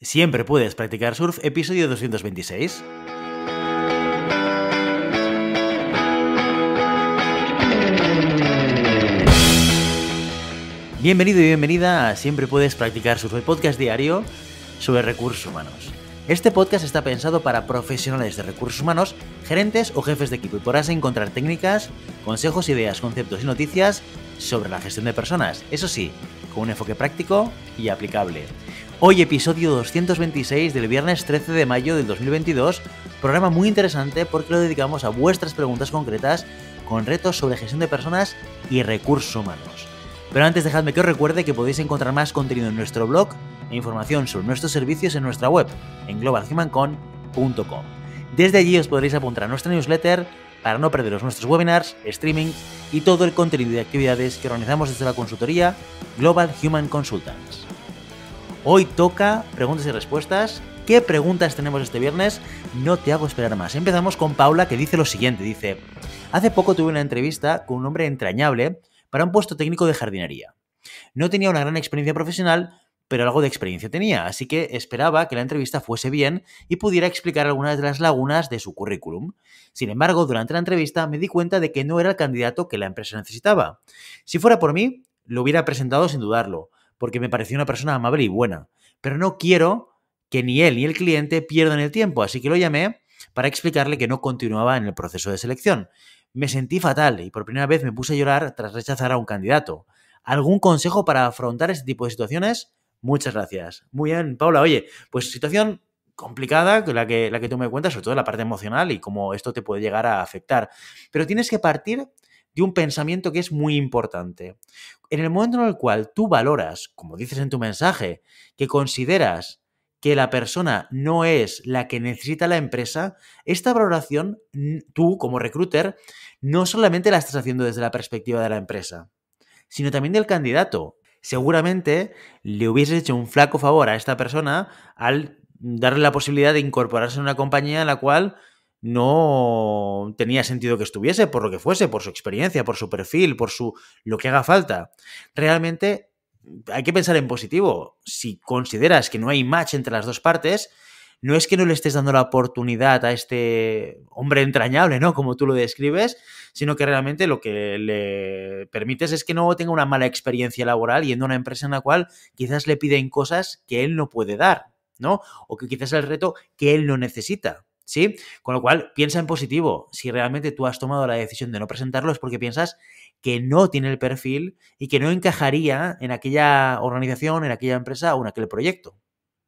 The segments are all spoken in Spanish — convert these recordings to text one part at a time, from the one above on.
Siempre puedes practicar surf, episodio 226. Bienvenido y bienvenida a Siempre puedes practicar surf, el podcast diario sobre recursos humanos. Este podcast está pensado para profesionales de recursos humanos, gerentes o jefes de equipo y podrás encontrar técnicas, consejos, ideas, conceptos y noticias sobre la gestión de personas, eso sí, con un enfoque práctico y aplicable. Hoy episodio 226 del viernes 13 de mayo del 2022, programa muy interesante porque lo dedicamos a vuestras preguntas concretas con retos sobre gestión de personas y recursos humanos. Pero antes dejadme que os recuerde que podéis encontrar más contenido en nuestro blog e información sobre nuestros servicios en nuestra web, en globalhumancon.com. Desde allí os podréis apuntar a nuestra newsletter para no perderos nuestros webinars, streaming y todo el contenido de actividades que organizamos desde la consultoría Global Human Consultants. Hoy toca preguntas y respuestas. ¿Qué preguntas tenemos este viernes? No te hago esperar más. Empezamos con Paula que dice lo siguiente. Dice, hace poco tuve una entrevista con un hombre entrañable para un puesto técnico de jardinería. No tenía una gran experiencia profesional, pero algo de experiencia tenía, así que esperaba que la entrevista fuese bien y pudiera explicar algunas de las lagunas de su currículum. Sin embargo, durante la entrevista me di cuenta de que no era el candidato que la empresa necesitaba. Si fuera por mí, lo hubiera presentado sin dudarlo, porque me pareció una persona amable y buena. Pero no quiero que ni él ni el cliente pierdan el tiempo, así que lo llamé para explicarle que no continuaba en el proceso de selección. Me sentí fatal y por primera vez me puse a llorar tras rechazar a un candidato. ¿Algún consejo para afrontar este tipo de situaciones? Muchas gracias. Muy bien, Paula. Oye, pues situación complicada la que, la que tú me cuentas, sobre todo la parte emocional y cómo esto te puede llegar a afectar. Pero tienes que partir un pensamiento que es muy importante. En el momento en el cual tú valoras, como dices en tu mensaje, que consideras que la persona no es la que necesita la empresa, esta valoración, tú como recruiter, no solamente la estás haciendo desde la perspectiva de la empresa, sino también del candidato. Seguramente le hubieses hecho un flaco favor a esta persona al darle la posibilidad de incorporarse a una compañía en la cual no tenía sentido que estuviese, por lo que fuese, por su experiencia, por su perfil, por su lo que haga falta. Realmente hay que pensar en positivo. Si consideras que no hay match entre las dos partes, no es que no le estés dando la oportunidad a este hombre entrañable, ¿no? Como tú lo describes, sino que realmente lo que le permites es que no tenga una mala experiencia laboral yendo a una empresa en la cual quizás le piden cosas que él no puede dar, ¿no? O que quizás el reto que él no necesita. ¿sí? Con lo cual, piensa en positivo. Si realmente tú has tomado la decisión de no presentarlo es porque piensas que no tiene el perfil y que no encajaría en aquella organización, en aquella empresa o en aquel proyecto.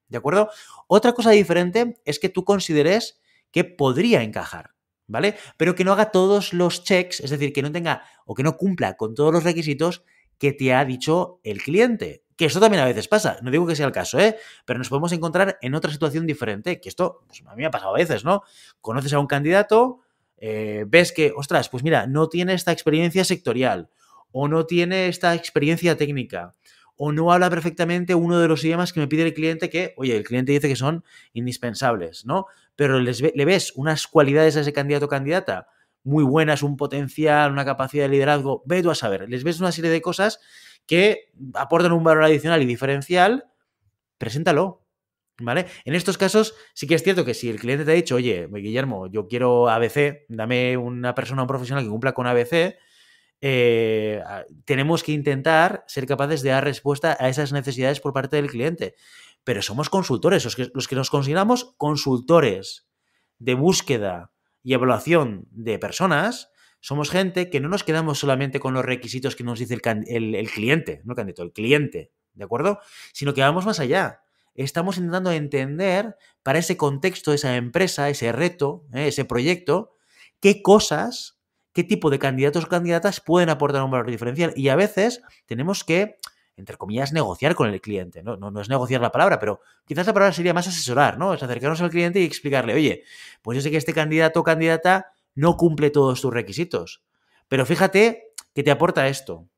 ¿De acuerdo? Otra cosa diferente es que tú consideres que podría encajar, ¿vale? Pero que no haga todos los checks, es decir, que no tenga o que no cumpla con todos los requisitos que te ha dicho el cliente. Que esto también a veces pasa, no digo que sea el caso, ¿eh? Pero nos podemos encontrar en otra situación diferente, que esto pues, a mí me ha pasado a veces, ¿no? Conoces a un candidato, eh, ves que, ostras, pues mira, no tiene esta experiencia sectorial, o no tiene esta experiencia técnica, o no habla perfectamente uno de los idiomas que me pide el cliente que, oye, el cliente dice que son indispensables, ¿no? Pero les le ves unas cualidades a ese candidato o candidata muy buenas, un potencial, una capacidad de liderazgo, ve tú a saber, les ves una serie de cosas que aportan un valor adicional y diferencial, preséntalo. ¿Vale? En estos casos sí que es cierto que si el cliente te ha dicho, oye, Guillermo, yo quiero ABC, dame una persona, un profesional que cumpla con ABC, eh, tenemos que intentar ser capaces de dar respuesta a esas necesidades por parte del cliente. Pero somos consultores, los que, los que nos consideramos consultores de búsqueda y evaluación de personas, somos gente que no nos quedamos solamente con los requisitos que nos dice el, cliente, no el candidato, el cliente, ¿de acuerdo? Sino que vamos más allá. Estamos intentando entender para ese contexto, esa empresa, ese reto, ¿eh? ese proyecto, qué cosas, qué tipo de candidatos o candidatas pueden aportar un valor diferencial. Y a veces tenemos que, entre comillas, negociar con el cliente. No, no, no es negociar la palabra, pero quizás la palabra sería más asesorar, ¿no? Es acercarnos al cliente y explicarle, oye, pues yo sé que este candidato o candidata no cumple todos tus requisitos. Pero fíjate que te aporta esto,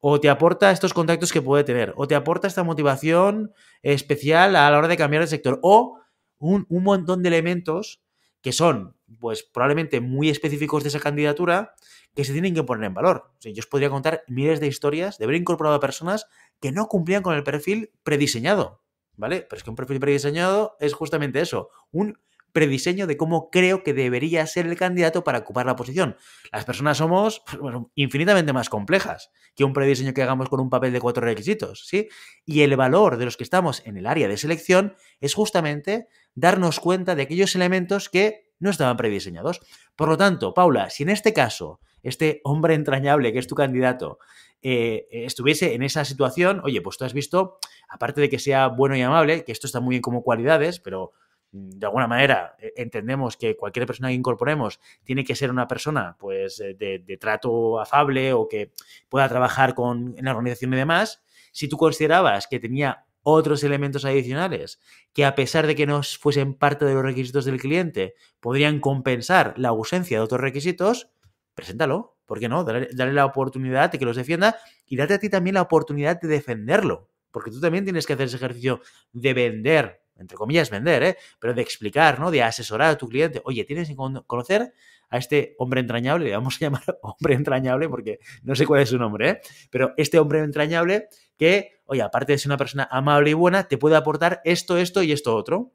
o te aporta estos contactos que puede tener, o te aporta esta motivación especial a la hora de cambiar de sector, o un, montón de elementos que son, pues probablemente muy específicos de esa candidatura, que se tienen que poner en valor. yo os podría contar miles de historias de haber incorporado a personas que no cumplían con el perfil prediseñado, ¿vale? Pero es que un perfil prediseñado es justamente eso, un prediseño de cómo creo que debería ser el candidato para ocupar la posición. Las personas somos pues, bueno, infinitamente más complejas que un prediseño que hagamos con un papel de cuatro requisitos, ¿sí? Y el valor de los que estamos en el área de selección es justamente darnos cuenta de aquellos elementos que no estaban prediseñados. Por lo tanto, Paula, si en este caso este hombre entrañable que es tu candidato eh, estuviese en esa situación, oye, pues tú has visto, aparte de que sea bueno y amable, que esto está muy bien como cualidades, pero Mm, de alguna manera eh, entendemos que cualquier persona que incorporemos tiene que ser una persona pues eh, de, trato afable o que pueda trabajar con, en la organización y demás, si tú considerabas que tenía otros elementos adicionales que a pesar de que no fuesen parte de los requisitos del cliente podrían compensar la ausencia de otros requisitos, preséntalo, ¿por qué no? Dale, la oportunidad de que los defienda y date a ti también la oportunidad de defenderlo, porque tú también tienes que hacer ese ejercicio de vender entre comillas, vender, ¿eh? pero de explicar, ¿no? De asesorar a tu cliente. Oye, tienes que conocer a este hombre entrañable, le vamos a llamar hombre entrañable porque no sé cuál es su nombre, ¿eh? pero este hombre entrañable que, oye, aparte de ser una persona amable y buena, te puede aportar esto, esto y esto otro.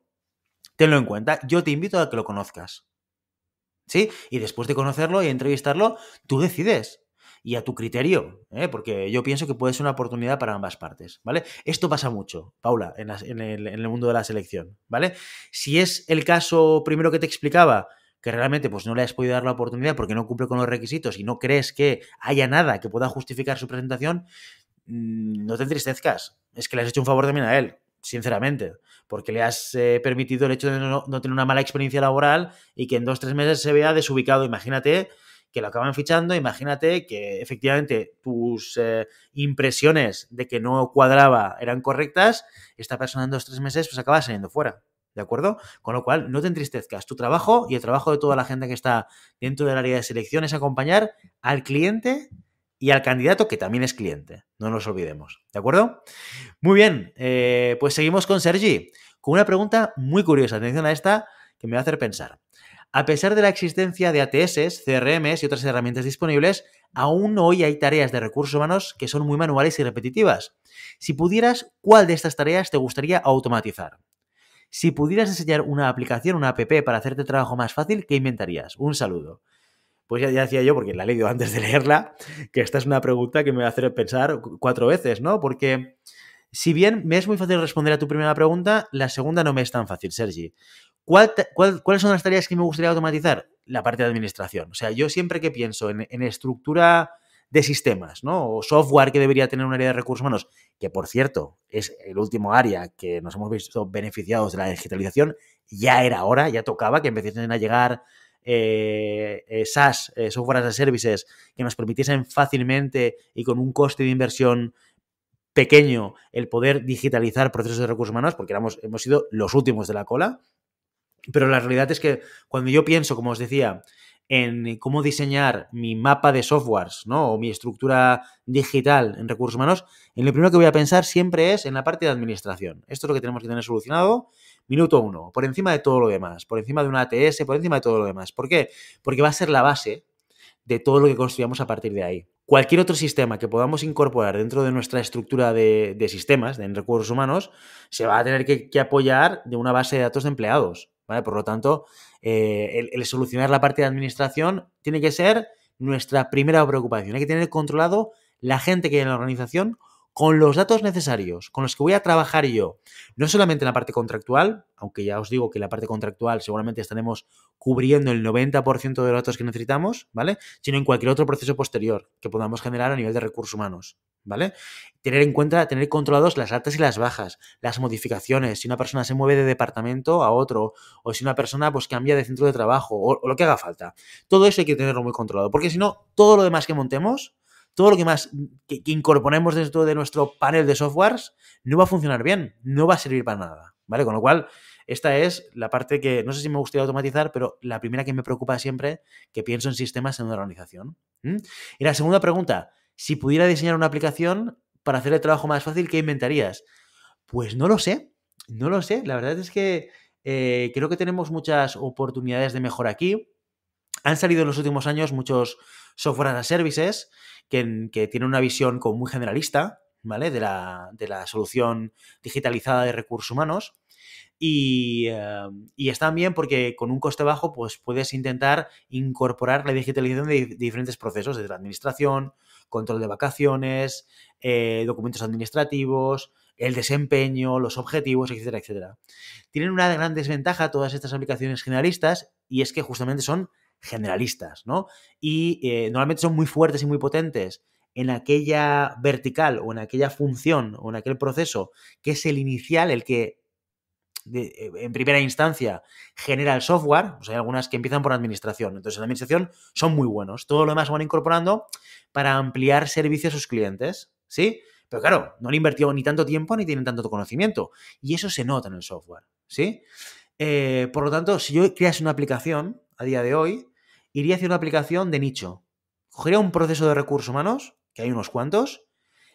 Tenlo en cuenta, yo te invito a que lo conozcas. ¿Sí? Y después de conocerlo y entrevistarlo, tú decides y a tu criterio, ¿eh? porque yo pienso que puede ser una oportunidad para ambas partes, ¿vale? Esto pasa mucho, Paula, en, el, mundo de la selección, ¿vale? Si es el caso primero que te explicaba, que realmente pues no le has podido dar la oportunidad porque no cumple con los requisitos y no crees que haya nada que pueda justificar su presentación, mm, no te entristezcas. Es que le has hecho un favor también a él, sinceramente, porque le has eh, permitido el hecho de no, no, tener una mala experiencia laboral y que en dos o tres meses se vea desubicado. Imagínate que lo acaban fichando. Imagínate que efectivamente tus eh, impresiones de que no cuadraba eran correctas, esta persona en dos o tres meses pues acaba saliendo fuera. ¿De acuerdo? Con lo cual, no te entristezcas. Tu trabajo y el trabajo de toda la gente que está dentro del área de selección es acompañar al cliente y al candidato que también es cliente. No nos olvidemos. ¿De acuerdo? Muy bien, eh, pues seguimos con Sergi, con una pregunta muy curiosa. Atención a esta que me va a hacer pensar. A pesar de la existencia de ATS, CRMs y otras herramientas disponibles, aún hoy hay tareas de recursos humanos que son muy manuales y repetitivas. Si pudieras, ¿cuál de estas tareas te gustaría automatizar? Si pudieras enseñar una aplicación, una app para hacerte el trabajo más fácil, ¿qué inventarías? Un saludo. Pues ya, ya, decía yo, porque la he leído antes de leerla, que esta es una pregunta que me va a hacer pensar cuatro veces, ¿no? Porque si bien me es muy fácil responder a tu primera pregunta, la segunda no me es tan fácil, Sergi. cuáles son las tareas que me gustaría automatizar? La parte de administración. O sea, yo siempre que pienso en, estructura de sistemas, ¿no? O software que debería tener un área de recursos humanos, que por cierto es el último área que nos hemos visto beneficiados de la digitalización, ya era hora, ya tocaba que empezasen a llegar eh, eh, SaaS, eh, software as a services, que nos permitiesen fácilmente y con un coste de inversión pequeño el poder digitalizar procesos de recursos humanos, porque éramos, hemos sido los últimos de la cola. Pero la realidad es que cuando yo pienso, como os decía, en cómo diseñar mi mapa de softwares, ¿no? O mi estructura digital en recursos humanos, en lo primero que voy a pensar siempre es en la parte de administración. Esto es lo que tenemos que tener solucionado. Minuto uno, por encima de todo lo demás, por encima de una ATS, por encima de todo lo demás. ¿Por qué? Porque va a ser la base de todo lo que construyamos a partir de ahí cualquier otro sistema que podamos incorporar dentro de nuestra estructura de, sistemas, de recursos humanos, se va a tener que, apoyar de una base de datos de empleados. Por lo tanto, eh, el, el, solucionar la parte de administración tiene que ser nuestra primera preocupación. Hay que tener controlado la gente que hay en la organización con los datos necesarios, con los que voy a trabajar yo, no solamente en la parte contractual, aunque ya os digo que en la parte contractual seguramente estaremos cubriendo el 90% de los datos que necesitamos, ¿vale? Sino en cualquier otro proceso posterior que podamos generar a nivel de recursos humanos, ¿vale? Tener en cuenta, tener controlados las altas y las bajas, las modificaciones, si una persona se mueve de departamento a otro, o si una persona pues cambia de centro de trabajo, o, o lo que haga falta. Todo eso hay que tenerlo muy controlado, porque si no, todo lo demás que montemos todo lo que más que, incorporemos dentro de nuestro panel de softwares no va a funcionar bien, no va a servir para nada, ¿vale? Con lo cual, esta es la parte que no sé si me gustaría automatizar, pero la primera que me preocupa siempre que pienso en sistemas en una organización. Y la segunda pregunta, si pudiera diseñar una aplicación para hacer el trabajo más fácil, ¿qué inventarías? Pues no lo sé, no lo sé. La verdad es que eh, creo que tenemos muchas oportunidades de mejora aquí. Han salido en los últimos años muchos software as a services, que, tiene una visión como muy generalista, ¿vale? De la, de la solución digitalizada de recursos humanos. Y, es eh, están bien porque con un coste bajo pues puedes intentar incorporar la digitalización de, diferentes procesos, desde la administración, control de vacaciones, eh, documentos administrativos, el desempeño, los objetivos, etcétera, etcétera. Tienen una gran desventaja todas estas aplicaciones generalistas y es que justamente son generalistas, ¿no? Y eh, normalmente son muy fuertes y muy potentes en aquella vertical o en aquella función o en aquel proceso que es el inicial, el que eh, en primera instancia genera el software, sea, hay algunas que empiezan por administración, entonces en administración son muy buenos, todo lo demás van incorporando para ampliar servicios a sus clientes, ¿sí? Pero claro, no han invertido ni tanto tiempo ni tienen tanto conocimiento y eso se nota en el software, ¿sí? Eh, por lo tanto, si yo creas una aplicación a día de hoy, iría hacia una aplicación de nicho. Cogería un proceso de recursos humanos, que hay unos cuantos,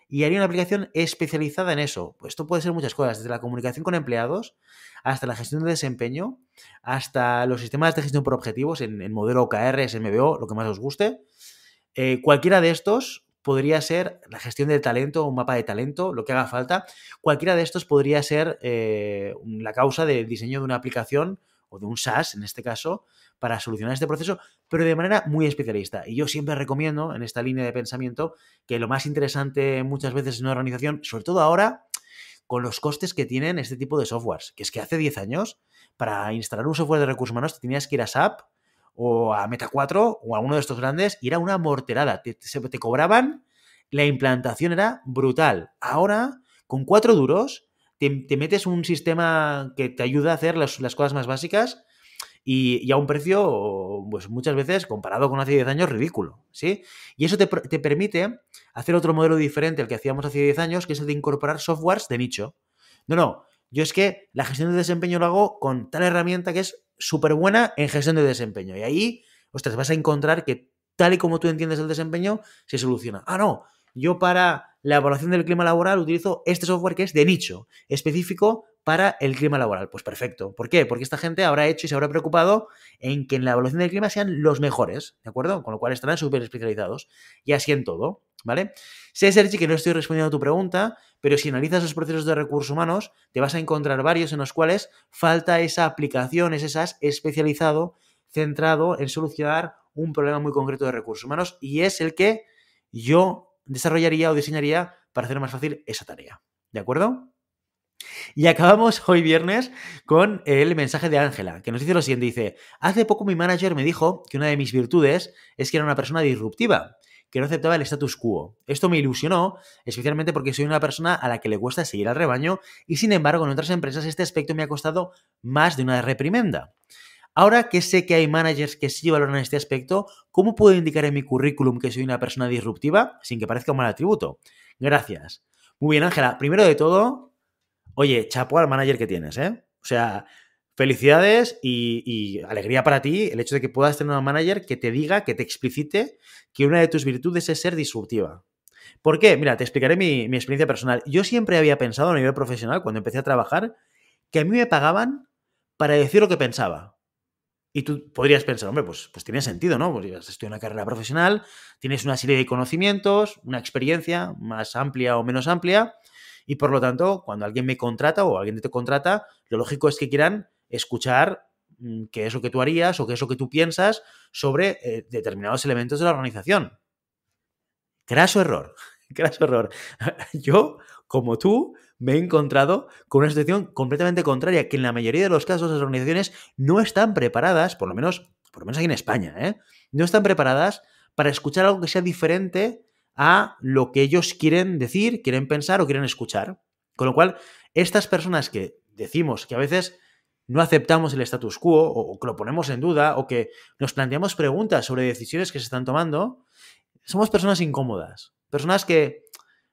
y haría una aplicación especializada en eso. Pues esto puede ser muchas cosas, desde la comunicación con empleados hasta la gestión de desempeño, hasta los sistemas de gestión por objetivos en, el modelo OKR, SMBO, lo que más os guste. Eh, cualquiera de estos podría ser la gestión del talento, un mapa de talento, lo que haga falta. Cualquiera de estos podría ser eh, la causa del diseño de una aplicación de un SaaS, en este caso, para solucionar este proceso, pero de manera muy especialista. Y yo siempre recomiendo, en esta línea de pensamiento, que lo más interesante muchas veces en una organización, sobre todo ahora, con los costes que tienen este tipo de softwares, que es que hace 10 años, para instalar un software de recursos humanos, te tenías que ir a SAP o a Meta 4 o a uno de estos grandes y era una morterada. Te, te cobraban, la implantación era brutal. Ahora, con cuatro duros, te, metes un sistema que te ayuda a hacer las, cosas más básicas y, a un precio, pues muchas veces, comparado con hace 10 años, ridículo, ¿sí? Y eso te, te permite hacer otro modelo diferente al que hacíamos hace 10 años, que es el de incorporar softwares de nicho. No, no, yo es que la gestión de desempeño lo hago con tal herramienta que es súper buena en gestión de desempeño. Y ahí, ostras, vas a encontrar que tal y como tú entiendes el desempeño, se soluciona. Ah, no, yo para la evaluación del clima laboral utilizo este software que es de nicho, específico para el clima laboral. Pues perfecto. ¿Por qué? Porque esta gente habrá hecho y se habrá preocupado en que en la evaluación del clima sean los mejores, ¿de acuerdo? Con lo cual estarán súper especializados. Y así en todo, ¿vale? Sé, Sergi, que no estoy respondiendo a tu pregunta, pero si analizas los procesos de recursos humanos, te vas a encontrar varios en los cuales falta esa aplicación, ese SAS especializado, centrado en solucionar un problema muy concreto de recursos humanos y es el que yo desarrollaría o diseñaría para hacer más fácil esa tarea. ¿De acuerdo? Y acabamos hoy viernes con el mensaje de Ángela, que nos dice lo siguiente, dice, hace poco mi manager me dijo que una de mis virtudes es que era una persona disruptiva, que no aceptaba el status quo. Esto me ilusionó, especialmente porque soy una persona a la que le cuesta seguir al rebaño y sin embargo en otras empresas este aspecto me ha costado más de una reprimenda. Ahora que sé que hay managers que sí valoran este aspecto, ¿cómo puedo indicar en mi currículum que soy una persona disruptiva sin que parezca un mal atributo? Gracias. Muy bien, Ángela. Primero de todo, oye, chapo al manager que tienes, ¿eh? O sea, felicidades y, alegría para ti el hecho de que puedas tener un manager que te diga, que te explicite que una de tus virtudes es ser disruptiva. ¿Por qué? Mira, te explicaré mi experiencia personal. Yo siempre había pensado a nivel profesional, cuando empecé a trabajar, que a mí me pagaban para decir lo que pensaba. Y tú podrías pensar, hombre, pues, pues tiene sentido, ¿no? Pues estoy en una carrera profesional, tienes una serie de conocimientos, una experiencia más amplia o menos amplia, y por lo tanto, cuando alguien me contrata o alguien te contrata, lo lógico es que quieran escuchar mm, qué es lo que tú harías o qué es lo que tú piensas sobre eh, determinados elementos de la organización. Craso error, craso error. Yo, como tú, me he encontrado con una situación completamente contraria, que en la mayoría de los casos las organizaciones no están preparadas, por lo menos, por lo menos aquí en España, ¿eh? no están preparadas para escuchar algo que sea diferente a lo que ellos quieren decir, quieren pensar o quieren escuchar. Con lo cual, estas personas que decimos que a veces no aceptamos el status quo o, que lo ponemos en duda o que nos planteamos preguntas sobre decisiones que se están tomando, somos personas incómodas, personas que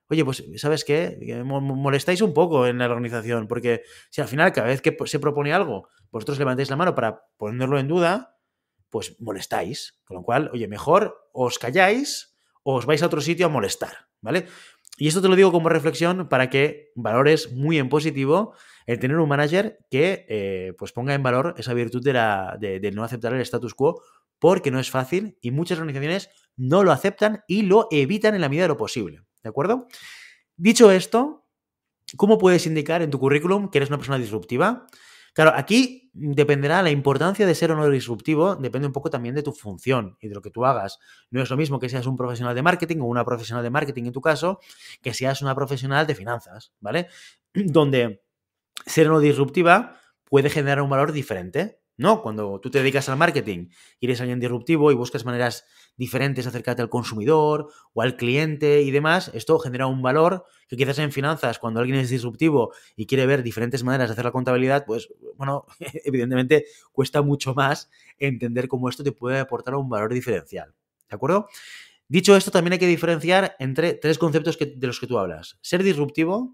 oye, pues, ¿sabes qué? Eh, molestáis un poco en la organización, porque si al final cada vez que se propone algo, vosotros levantáis la mano para ponerlo en duda, pues molestáis. Con lo cual, oye, mejor os calláis o os vais a otro sitio a molestar, ¿vale? Y esto te lo digo como reflexión para que valores muy en positivo el tener un manager que eh, pues ponga en valor esa virtud de, la, de no aceptar el status quo porque no es fácil y muchas organizaciones no lo aceptan y lo evitan en la medida de lo posible. ¿De acuerdo? Dicho esto, ¿cómo puedes indicar en tu currículum que eres una persona disruptiva? Claro, aquí dependerá la importancia de ser o no disruptivo, depende un poco también de tu función y de lo que tú hagas. No es lo mismo que seas un profesional de marketing o una profesional de marketing en tu caso, que seas una profesional de finanzas, ¿vale? Donde ser o no disruptiva puede generar un valor diferente. ¿no? Cuando tú te dedicas al marketing y eres alguien disruptivo y buscas maneras diferentes de acercarte al consumidor o al cliente y demás, esto genera un valor que quizás en finanzas, cuando alguien es disruptivo y quiere ver diferentes maneras de hacer la contabilidad, pues bueno, evidentemente cuesta mucho más entender cómo esto te puede aportar un valor diferencial. ¿De acuerdo? Dicho esto, también hay que diferenciar entre tres conceptos que, de los que tú hablas. Ser disruptivo,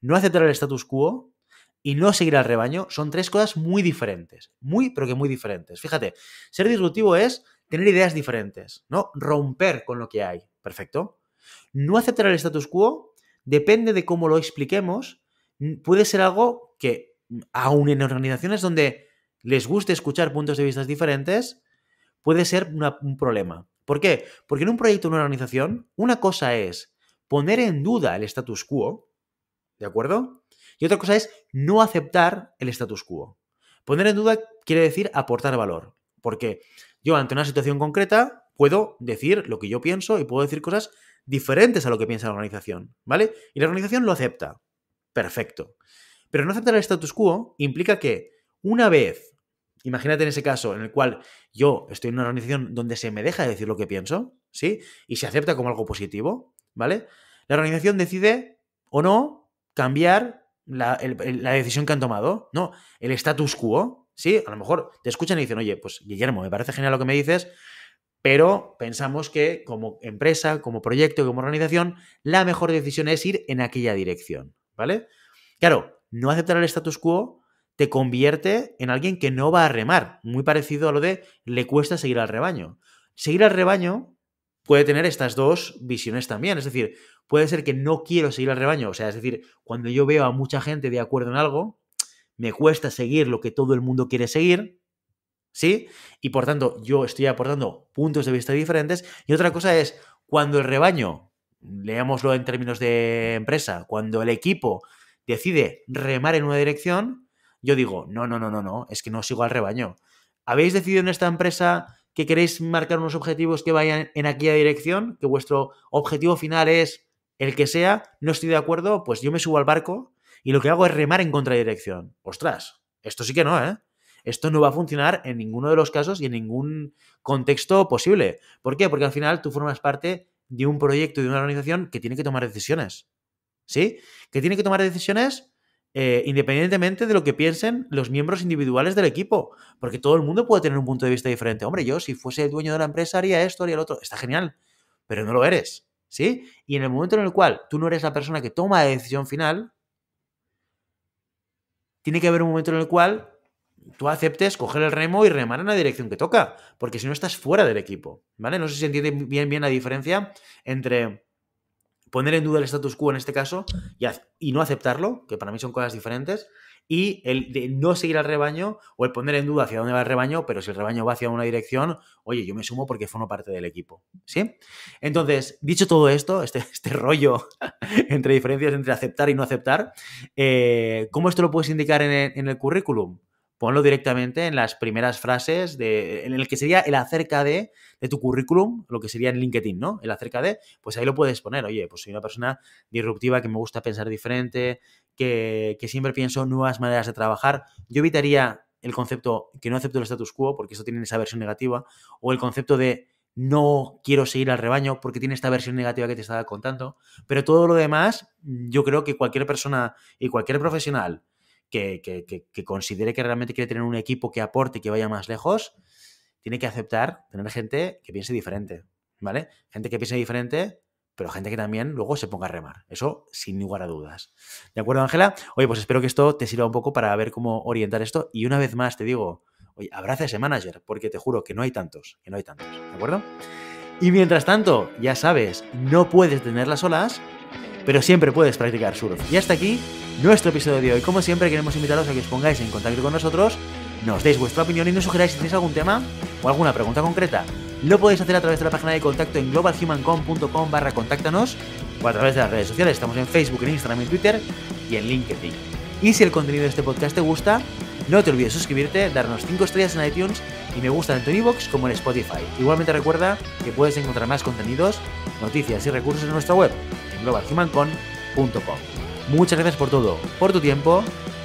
no aceptar el status quo y no seguir al rebaño son tres cosas muy diferentes. Muy, pero que muy diferentes. Fíjate, ser disruptivo es tener ideas diferentes, ¿no? Romper con lo que hay. Perfecto. No aceptar el status quo depende de cómo lo expliquemos. Puede ser algo que, mm, aun en organizaciones donde les guste escuchar puntos de vista diferentes, puede ser un problema. ¿Por qué? Porque en un proyecto, en una organización, una cosa es poner en duda el status quo, ¿De acuerdo? Y otra cosa es no aceptar el status quo. Poner en duda quiere decir aportar valor. Porque yo ante una situación concreta puedo decir lo que yo pienso y puedo decir cosas diferentes a lo que piensa la organización, ¿vale? Y la organización lo acepta. Perfecto. Pero no aceptar el status quo implica que una vez, imagínate en ese caso en el cual yo estoy en una organización donde se me deja de decir lo que pienso, ¿sí? Y se acepta como algo positivo, ¿vale? La organización decide o no cambiar la, decisión que han tomado, ¿no? El status quo, ¿sí? A lo mejor te escuchan y dicen, oye, pues Guillermo, me parece genial lo que me dices, pero pensamos que como empresa, como proyecto, como organización, la mejor decisión es ir en aquella dirección, ¿vale? Claro, no aceptar el status quo te convierte en alguien que no va a remar, muy parecido a lo de le cuesta seguir al rebaño. Seguir al rebaño puede tener estas dos visiones también. Es decir, puede ser que no quiero seguir al rebaño. O sea, es decir, cuando yo veo a mucha gente de acuerdo en algo, me cuesta seguir lo que todo el mundo quiere seguir. ¿Sí? Y por tanto, yo estoy aportando puntos de vista diferentes. Y otra cosa es, cuando el rebaño, leámoslo en términos de empresa, cuando el equipo decide remar en una dirección, yo digo, no, no, no, no, no, es que no sigo al rebaño. Habéis decidido en esta empresa que queréis marcar unos objetivos que vayan en aquella dirección, que vuestro objetivo final es el que sea, no estoy de acuerdo, pues yo me subo al barco y lo que hago es remar en contradirección. Ostras, esto sí que no, ¿eh? Esto no va a funcionar en ninguno de los casos y en ningún contexto posible. ¿Por qué? Porque al final tú formas parte de un proyecto, de una organización que tiene que tomar decisiones. ¿Sí? Que tiene que tomar decisiones eh, independientemente de lo que piensen los miembros individuales del equipo, porque todo el mundo puede tener un punto de vista diferente. Hombre, yo si fuese el dueño de la empresa haría esto, haría lo otro, está genial, pero no lo eres, ¿sí? Y en el momento en el cual tú no eres la persona que toma la decisión final, tiene que haber un momento en el cual tú aceptes coger el remo y remar en la dirección que toca, porque si no estás fuera del equipo, ¿vale? No sé si entiende bien, bien la diferencia entre poner en duda el status quo en este caso y, no aceptarlo, que para mí son cosas diferentes, y el de no seguir al rebaño o el poner en duda hacia dónde va el rebaño, pero si el rebaño va hacia una dirección, oye, yo me sumo porque formo parte del equipo, ¿sí? Entonces, dicho todo esto, este, este rollo entre diferencias entre aceptar y no aceptar, eh, ¿cómo esto lo puedes indicar en el currículum? ponlo directamente en las primeras frases de, en el que sería el acerca de, de tu currículum, lo que sería en LinkedIn, ¿no? El acerca de, pues ahí lo puedes poner, oye, pues soy una persona disruptiva que me gusta pensar diferente, que, que siempre pienso nuevas maneras de trabajar. Yo evitaría el concepto que no acepto el status quo, porque eso tiene esa versión negativa, o el concepto de no quiero seguir al rebaño porque tiene esta versión negativa que te estaba contando, pero todo lo demás, yo creo que cualquier persona y cualquier profesional que, considere que realmente quiere tener un equipo que aporte y que vaya más lejos, tiene que aceptar tener gente que piense diferente, ¿vale? Gente que piense diferente, pero gente que también luego se ponga a remar. Eso sin lugar a dudas. ¿De acuerdo, Ángela? Oye, pues espero que esto te sirva un poco para ver cómo orientar esto. Y una vez más te digo, oye, abraza ese manager, porque te juro que no hay tantos, que no hay tantos, ¿de acuerdo? Y mientras tanto, ya sabes, no puedes tener las olas pero siempre puedes practicar surf. Y hasta aquí nuestro episodio de hoy. Como siempre, queremos invitaros a que os pongáis en contacto con nosotros, nos deis vuestra opinión y nos sugeráis si tenéis algún tema o alguna pregunta concreta. Lo podéis hacer a través de la página de contacto en globalhumancom.com barra contáctanos o a través de las redes sociales. Estamos en Facebook, en Instagram, en Twitter y en LinkedIn. Y si el contenido de este podcast te gusta, no te olvides suscribirte, darnos 5 estrellas en iTunes y me gusta tanto en iVoox como en Spotify. Igualmente recuerda que puedes encontrar más contenidos, noticias y recursos en nuestra web en globalhumancon.com. Muchas gracias por todo, por tu tiempo,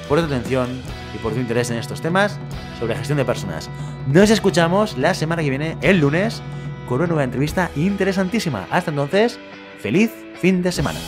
por tu atención y por tu interés en estos temas sobre gestión de personas. Nos escuchamos la semana que viene, el lunes, con una nueva entrevista interesantísima. Hasta entonces, feliz fin de semana.